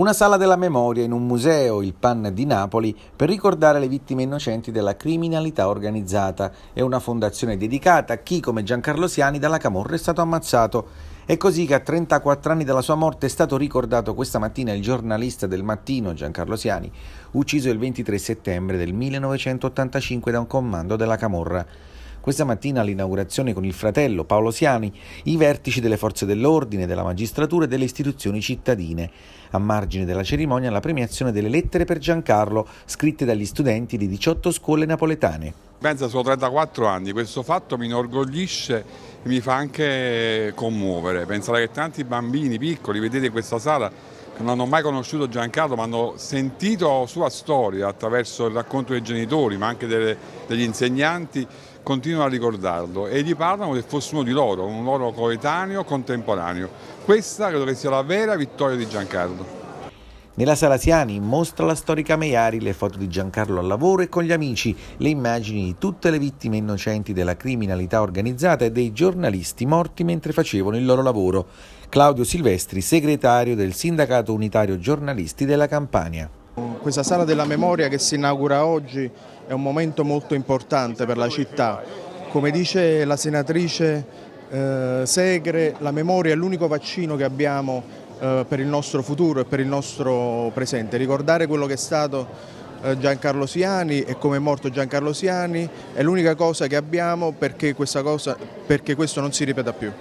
Una sala della memoria in un museo, il PAN di Napoli, per ricordare le vittime innocenti della criminalità organizzata e una fondazione dedicata a chi, come Giancarlo Siani, dalla Camorra è stato ammazzato. È così che a 34 anni dalla sua morte è stato ricordato questa mattina il giornalista del mattino Giancarlo Siani, ucciso il 23 settembre del 1985 da un comando della Camorra. Questa mattina all'inaugurazione con il fratello Paolo Siani i vertici delle forze dell'ordine, della magistratura e delle istituzioni cittadine. A margine della cerimonia la premiazione delle lettere per Giancarlo scritte dagli studenti di 18 scuole napoletane. Pensa, sono 34 anni, questo fatto mi inorgoglisce e mi fa anche commuovere. Pensare che tanti bambini piccoli, vedete in questa sala, che non hanno mai conosciuto Giancarlo, ma hanno sentito sua storia attraverso il racconto dei genitori, ma anche delle, degli insegnanti, continuano a ricordarlo e gli parlano che fosse uno di loro, un loro coetaneo, contemporaneo. Questa credo che sia la vera vittoria di Giancarlo. Nella sala Siani mostra la storica Meiari le foto di Giancarlo al lavoro e con gli amici, le immagini di tutte le vittime innocenti della criminalità organizzata e dei giornalisti morti mentre facevano il loro lavoro. Claudio Silvestri, segretario del Sindacato Unitario Giornalisti della Campania. Questa sala della memoria che si inaugura oggi è un momento molto importante per la città. Come dice la senatrice eh, Segre, la memoria è l'unico vaccino che abbiamo eh, per il nostro futuro e per il nostro presente. Ricordare quello che è stato eh, Giancarlo Siani e come è morto Giancarlo Siani è l'unica cosa che abbiamo perché, cosa, perché questo non si ripeta più.